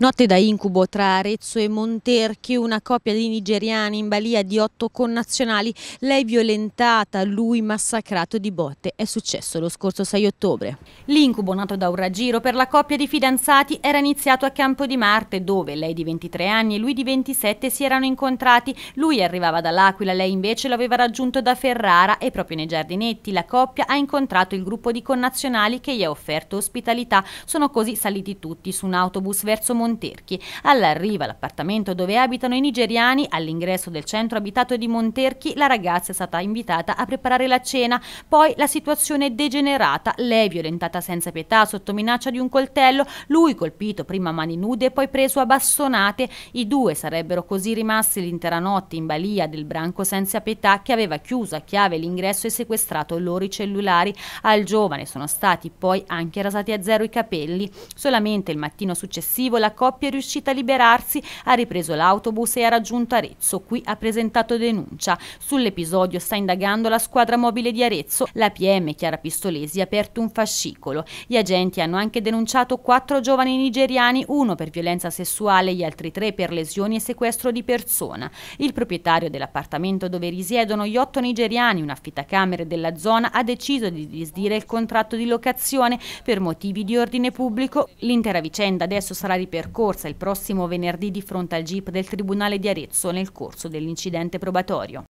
Notte da incubo tra Arezzo e Monterchi, una coppia di nigeriani in balia di otto connazionali, lei violentata, lui massacrato di botte. È successo lo scorso 6 ottobre. L'incubo nato da un raggiro per la coppia di fidanzati era iniziato a Campo di Marte, dove lei di 23 anni e lui di 27 si erano incontrati. Lui arrivava dall'Aquila, lei invece lo aveva raggiunto da Ferrara e proprio nei giardinetti la coppia ha incontrato il gruppo di connazionali che gli ha offerto ospitalità. Sono così saliti tutti su un autobus verso Monterchi Monterchi. All'arrivo all'appartamento dove abitano i nigeriani, all'ingresso del centro abitato di Monterchi, la ragazza è stata invitata a preparare la cena. Poi la situazione è degenerata, lei violentata senza pietà sotto minaccia di un coltello, lui colpito prima a mani nude e poi preso a bastonate. I due sarebbero così rimasti l'intera notte in balia del branco senza pietà che aveva chiuso a chiave l'ingresso e sequestrato loro i cellulari. Al giovane sono stati poi anche rasati a zero i capelli. Solamente il mattino successivo la coppia è riuscita a liberarsi, ha ripreso l'autobus e ha raggiunto Arezzo. Qui ha presentato denuncia. Sull'episodio sta indagando la squadra mobile di Arezzo. La PM Chiara Pistolesi ha aperto un fascicolo. Gli agenti hanno anche denunciato quattro giovani nigeriani, uno per violenza sessuale, gli altri tre per lesioni e sequestro di persona. Il proprietario dell'appartamento dove risiedono gli otto nigeriani, un affittacamere della zona, ha deciso di disdire il contratto di locazione per motivi di ordine pubblico. L'intera vicenda adesso sarà ripercorsa percorsa il prossimo venerdì di fronte al GIP del Tribunale di Arezzo nel corso dell'incidente probatorio.